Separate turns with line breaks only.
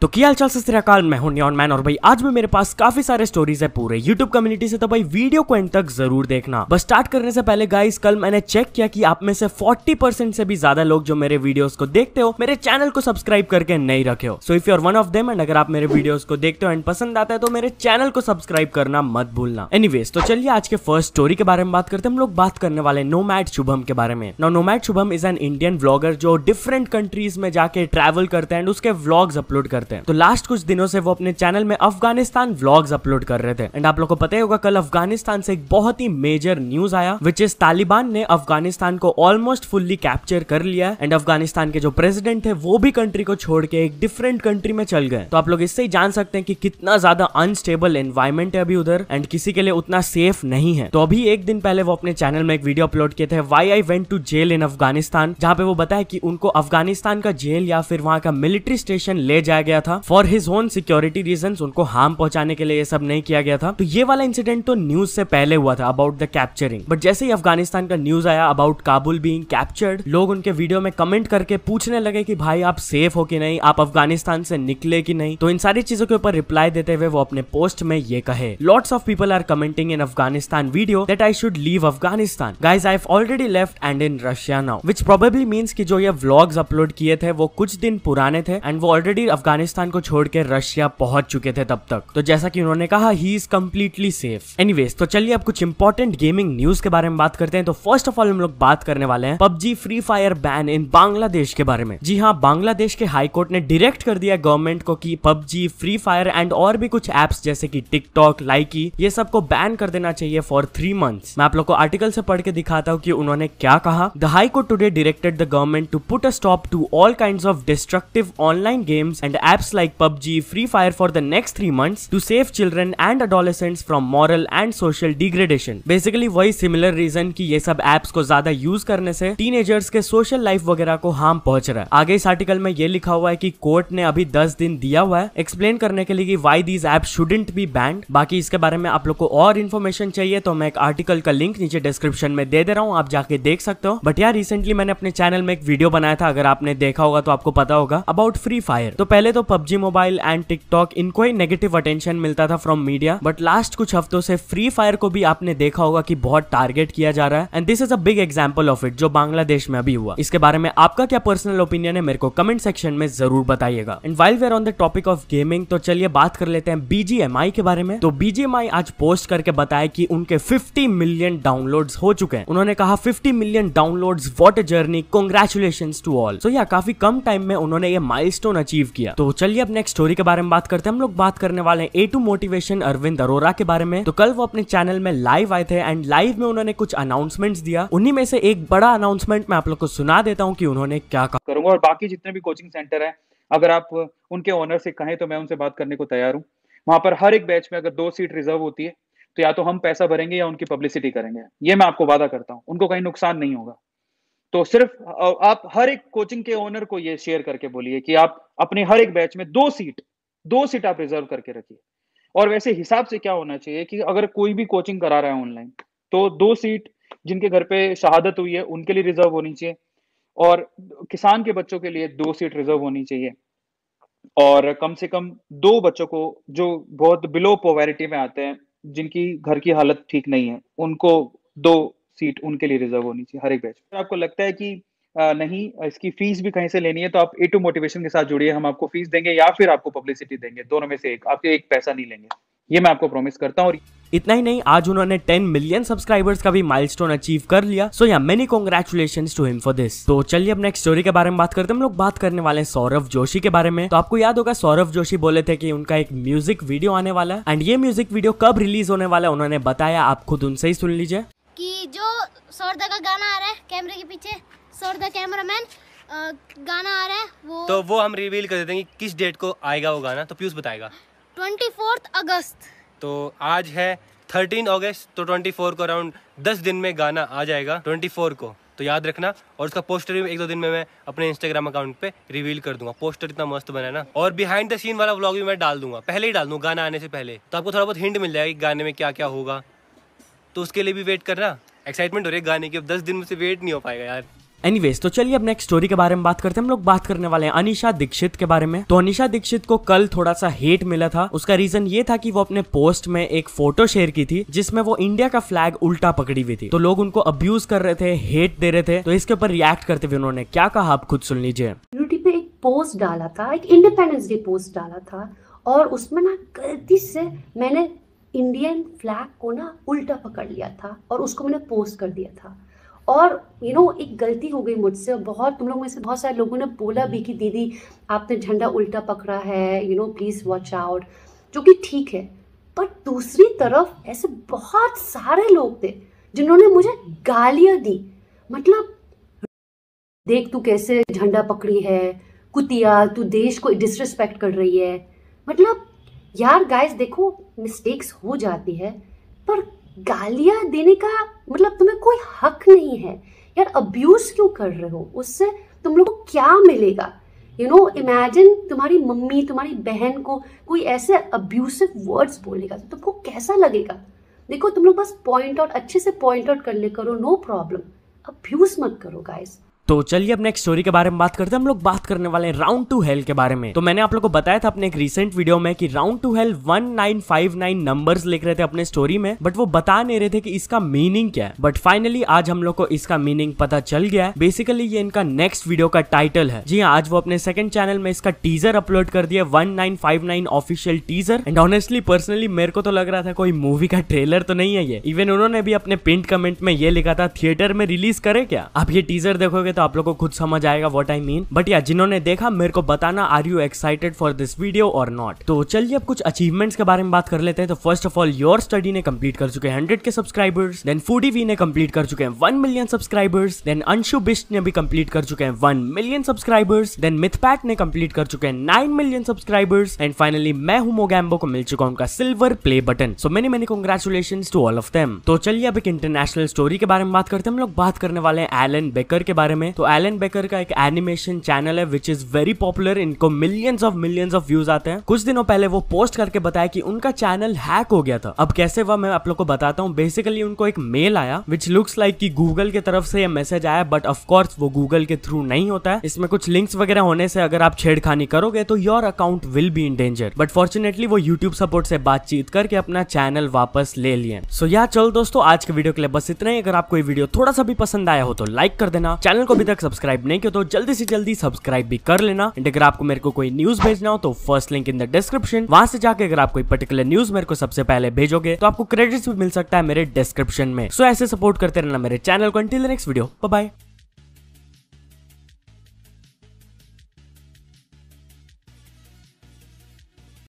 तो क्या चाल सत्याकाल मैं हूं न्यॉन मैन और भाई आज भी मेरे पास काफी सारे स्टोरीज है पूरे यूट्यूब कम्युनिटी से तो भाई वीडियो को एंड तक जरूर देखना बस स्टार्ट करने से पहले गाइस कल मैंने चेक किया कि आप में से 40% से भी ज्यादा लोग जो मेरे वीडियोस को देखते हो मेरे चैनल को सब्सक्राइब करके नहीं रखे हो so if you're one of them and अगर आप मेरे वीडियो को देखते हो एंड पसंद आता है तो मेरे चैनल को सब्सक्राइब करना मत भूलना एनी तो चलिए आज के फर्स्ट स्टोरी के बारे में बात करते हैं हम लोग बात करने वाले नो शुभम के बारे में no Shubham is an Indian blogger जो डिफरेंट कंट्रीज में जाके ट्रेवल करते हैं एंड उसके ब्लॉग्स अपलोड करते करते हैं तो लास्ट कुछ दिनों से वो अपने चैनल में अफगानिस्तान व्लॉग्स अपलोड कर रहे थे एंड आप लोग को पता ही होगा कल अफगानिस्तान से एक बहुत ही मेजर न्यूज आया विच इज तालिबान ने अफगानिस्तान को ऑलमोस्ट फुल्ली कैप्चर कर लिया एंड अफगानिस्तान के जो प्रेसिडेंट थे वो भी कंट्री को छोड़ के एक डिफरेंट कंट्री में चल गए तो आप लोग इससे ही जान सकते हैं कि कितना ज्यादा अनस्टेबल एनवायरमेंट है अभी उधर एंड किसी के लिए उतना सेफ नहीं है तो अभी एक दिन पहले वो अपने चैनल में एक वीडियो अपलोड किए थे why I went to jail in Afghanistan जहाँ पे वो बताया कि उनको अफगानिस्तान का जेल या फिर वहाँ का मिलिट्री स्टेशन ले जाया गया गया था for his own security reason उनको हार्म पहुंचाने के लिए ये सब नहीं किया गया था तो ये वाला इंसिडेंट तो न्यूज से पहले हुआ था अबाउट द कैप्चरिंग बट जैसे ही अफगानिस्तान का न्यूज आया अबाउट काबुल बींग कैप्चर्ड लोग उनके वीडियो में कमेंट करके पूछने लगे कि भाई आप सेफ हो कि नहीं आप अफगानिस्तान से निकले कि नहीं तो इन सारी चीजों के ऊपर रिप्लाई देते हुए वो अपने पोस्ट में ये कहे lots of people are commenting in Afghanistan video that I should leave Afghanistan guys I already left and in Russia now which probably means की जो ये व्लॉग्स अपलोड किए थे वो कुछ दिन पुराने थे एंड वो ऑलरेडी अफगानिस्तान अफगानिस्तान को छोड़कर रशिया पहुंच चुके थे तब तक तो जैसा कि उन्होंने कहा he is completely safe anyways तो चलिए अब कुछ इंपॉर्टेंट गेमिंग न्यूज के बारे में बात करते हैं तो फर्स्ट ऑफ ऑल हम लोग बात करने वाले हैं PUBG free fire ban in Bangladesh के बारे में जी हाँ बांग्लादेश के हाईकोर्ट ने डिरेक्ट कर दिया गवर्नमेंट को की पबजी फ्री फायर एंड और भी कुछ एप्स जैसे की टिकटॉक लाइकी ये सबको बैन कर देना चाहिए फॉर थ्री मंथ मैं आप लोग को आर्टिकल से पढ़ के दिखाता हूँ कि उन्होंने क्या कहा the high court today directed the government to put a stop to all kind of destructive online games and apps like PUBG, Free Fire for the next three months to save children and adolescents from moral and social degradation. Basically वही similar reason कि ये सब apps को ज्यादा use करने से teenagers के social life वगैरह को harm पहुंच रहा है आगे इस article में ये लिखा हुआ है कि court ने अभी 10 दिन दिया हुआ है explain करने के लिए कि why these apps shouldn't be banned. बाकी इसके बारे में आप लोग को और information चाहिए तो मैं एक article का link नीचे description में दे दे रहा हूँ आप जाके देख सकते हो बट यार रिसेंटली मैंने अपने चैनल में एक वीडियो बनाया था अगर आपने देखा होगा तो आपको पता होगा अबाउट फ्री फायर तो पहले तो पबजी मोबाइल एंड टिकटॉक इनको ही नेगेटिव अटेंशन मिलता था फ्रॉम मीडिया बट लास्ट कुछ हफ्तों से फ्री फायर को भी आपने देखा होगा कि बहुत टारगेट किया जा रहा है and this is a big example of it जो बांग्लादेश में अभी हुआ इसके बारे में आपका क्या पर्सनल ओपिनियन है मेरे को कमेंट सेक्शन में जरूर बताइएगा and while we're on the topic of gaming तो चलिए बात कर लेते हैं बीजीएमआई के बारे में तो बीजीएमआई आज पोस्ट करके बताया कि उनके 50 मिलियन डाउनलोड्स हो चुके हैं उन्होंने कहा 50 million downloads what a journey congratulations to all so yeah काफी कम टाइम में उन्होंने ये माइलस्टोन अचीव किया तो चलिए अब नेक्स्ट स्टोरी के बारे में बात करते हैं हम लोग बात करने वाले हैं A two motivation Arvind Arora के बारे में तो कल वो अपने चैनल में लाइव आए थे एंड लाइव में उन्होंने कुछ अनाउंसमेंट दिया उन्हीं में से एक बड़ा अनाउंसमेंट मैं आप लोग को सुना देता हूँ की उन्होंने क्या कहा करूंगा
और बाकी जितने भी कोचिंग सेंटर है अगर आप उनके ओनर से कहें तो मैं उनसे बात करने को तैयार हूँ वहां पर हर एक बैच में अगर दो सीट रिजर्व होती है तो या तो हम पैसा भरेंगे या उनकी पब्लिसिटी करेंगे ये मैं आपको वादा करता हूँ उनको कहीं नुकसान नहीं होगा तो सिर्फ आप हर एक कोचिंग के ओनर को ये शेयर करके बोलिए कि आप अपने हर एक बैच में दो सीट दो सीट आप रिजर्व करके रखिए और वैसे हिसाब से क्या होना चाहिए कि अगर कोई भी कोचिंग करा रहा है ऑनलाइन तो दो सीट जिनके घर पे शहादत हुई है उनके लिए रिजर्व होनी चाहिए और किसान के बच्चों के लिए दो सीट रिजर्व होनी चाहिए और कम से कम दो बच्चों को जो बहुत बिलो पोवेरिटी में आते हैं जिनकी घर की हालत ठीक नहीं है उनको दो सीट उनके लिए रिजर्व होनी चाहिए हर एक बैच आपको लगता है कि आ, नहीं इसकी फीस भी कहीं से लेनी है तो आप ए टू मोटिवेशन के साथ जुड़िए हम आपको फीस देंगे या फिर आपको पब्लिसिटी देंगे दोनों में से एक आपके एक पैसा नहीं लेंगे ये मैं आपको प्रॉमिस करता हूँ
इतना ही नहीं आज उन्होंने 10 मिलियन सब्सक्राइबर्स का भी माइलस्टोन अचीव कर लिया so yeah many congratulation to him for this तो चलिए अब नेक्स्ट स्टोरी के बारे में बात करते हैं हम लोग बात करने वाले हैं सौरभ जोशी के बारे में तो आपको याद होगा सौरभ जोशी बोले थे कि उनका एक म्यूजिक वीडियो आने वाला है एंड ये म्यूजिक वीडियो कब रिलीज होने वाला है उन्होंने बताया आप खुद उनसे ही सुन लीजिए
जो सौरदा का गाना आ रहा है कैमरे के पीछे सौरदा कैमरामैन गाना आ रहा है वो तो
वो हम रिवील कर देते हैं किस डेट को आएगा वो गाना तो पीयूष बताएगा
ट्वेंटी अगस्त
तो आज है थर्टीन अगस्त तो ट्वेंटी फोर को अराउंड दस दिन में गाना आ जाएगा ट्वेंटी फोर को तो याद रखना और उसका पोस्टर भी एक दो दिन में मैं अपने इंस्टाग्राम अकाउंट पे रिवील कर दूंगा पोस्टर इतना मस्त बना है ना और बिहाइंड द सीन वाला व्लॉग भी मैं डाल दूंगा पहले ही डाल दूंगा गाना आने से पहले तो आपको थोड़ा बहुत हिंट मिल जाएगा कि गाने में क्या क्या होगा तो उसके लिए भी वेट करना एक्साइटमेंट हो रही है गाने की अब दस दिन मुझसे वेट नहीं हो पाएगा यार एनीवेज तो चलिए अब नेक्स्ट स्टोरी के बारे में बात करते हैं हम लोग बात करने वाले हैं अनिशा दीक्षित के बारे में तो अनिशा दीक्षित को कल थोड़ा सा हेट मिला था उसका रीजन ये था कि वो अपने पोस्ट में एक फोटो शेयर की थी जिसमें वो इंडिया का फ्लैग उल्टा पकड़ी हुई थी तो लोग उनको अब्यूज कर रहे थे हेट दे रहे थे तो इसके ऊपर रिएक्ट करते हुए उन्होंने क्या कहा आप खुद सुन लीजिए
यूट्यूब पे एक पोस्ट डाला था एक इंडिपेंडेंस डे पोस्ट डाला था और उसमें ना गलती से मैंने इंडियन फ्लैग को ना उल्टा पकड़ लिया था और उसको मैंने पोस्ट कर दिया था और यू you नो know, एक गलती हो गई मुझसे और बहुत तुम लोगों में से बहुत सारे लोगों ने बोला भी कि दीदी आपने झंडा उल्टा पकड़ा है you know please watch out जो कि ठीक है पर दूसरी तरफ ऐसे बहुत सारे लोग थे जिन्होंने मुझे गालियाँ दी मतलब देख तू कैसे झंडा पकड़ी है कुतिया तू देश को डिसरिस्पेक्ट कर रही है मतलब यार गाइस देखो मिस्टेक्स हो जाती है पर गालियाँ देने का मतलब तुम्हें कोई हक नहीं है यार अब्यूज़ क्यों कर रहे हो उससे तुम लोग को क्या मिलेगा यू नो इमेजिन तुम्हारी मम्मी तुम्हारी बहन को कोई ऐसे अब्यूसिव वर्ड्स बोलेगा तो तुमको कैसा लगेगा देखो तुम लोग बस पॉइंट आउट अच्छे से पॉइंट आउट कर ले करो नो प्रॉब्लम अब्यूज मत करो गाइस
तो चलिए अब नेक्स्ट स्टोरी के बारे में बात करते हैं हम लोग बात करने वाले हैं राउंड टू हेल के बारे में तो मैंने आप लोगों को बताया था अपने एक रिसेंट वीडियो में कि राउंड टू हेल 1959 नंबर्स लिख रहे थे अपने स्टोरी में बट वो बता नहीं रहे थे कि इसका मीनिंग क्या है बट फाइनली आज हम लोग को इसका मीनिंग पता चल गया है बेसिकली ये इनका नेक्स्ट वीडियो का टाइटल है जी हाँ, आज वो अपने सेकंड चैनल में इसका टीजर अपलोड कर दिया one official teaser and honestly personally मेरे को तो लग रहा था कोई मूवी का ट्रेलर तो नहीं है ये इवन उन्होंने भी अपने पिंट कमेंट में ये लिखा था थिएटर में रिलीज करे क्या आप ये टीजर देखोगे तो तो आप लोग को खुद समझ आएगा वॉट आई मीन बट या जिन्होंने देखा मेरे को बताना are you excited for this video और नॉट तो चलिए अब कुछ अचीवमेंट्स के बारे में बात कर लेते हैं तो first of all your study ने कंप्लीट कर चुके हैं hundred K subscribers then foodie we ने कंप्लीट कर चुके हैं one million subscribers then Anshu Bisht ने भी कंप्लीट कर चुके हैं one million subscribers then Mythpat ने कंप्लीट कर चुके हैं nine million subscribers and finally मैं हूं मोगैम्बो को मिल चुका उनका silver play button so many many congratulation to all of them तो चलिए अब एक इंटरनेशनल स्टोरी के बारे में बात करते हैं हम लोग बात करने वाले हैं एलन बेकर के बारे में में तो एलन बेकर का एक एनिमेशन चैनल है विच इज वेरी पॉपुलर इनको millions of millions of views आते हैं कुछ दिनों पहले वो पोस्ट करके बताया कि उनका चैनल हैक हो गया था अब कैसे हुआ मैं आप लोग को बताता हूँ बेसिकली उनको एक मेल आया विच लुक्स लाइक की गूगल की तरफ से यह मैसेज आया बट ऑफकोर्स वो गूगल के थ्रू नहीं होता है इसमें कुछ लिंक्स वगैरह होने से अगर आप छेड़खानी करोगे तो your account will be in danger but fortunately वो यूट्यूब सपोर्ट से बातचीत करके अपना चैनल वापस ले लिए सो so, या चल दोस्तों आज के वीडियो के लिए बस इतना ही अगर आपको ये वीडियो थोड़ा सा भी पसंद आया हो तो लाइक कर देना चैनल को अभी तक सब्सक्राइब नहीं किया तो जल्दी से जल्दी सब्सक्राइब भी कर लेना एंड अगर आपको मेरे को कोई न्यूज भेजना हो तो first link in the description वहां से जाके अगर आप कोई पर्टिकुलर न्यूज मेरे को सबसे पहले भेजोगे तो आपको क्रेडिट्स भी मिल सकता है मेरे डिस्क्रिप्शन में सो so, ऐसे सपोर्ट करते रहना मेरे चैनल को नेक्स्ट वीडियो बाय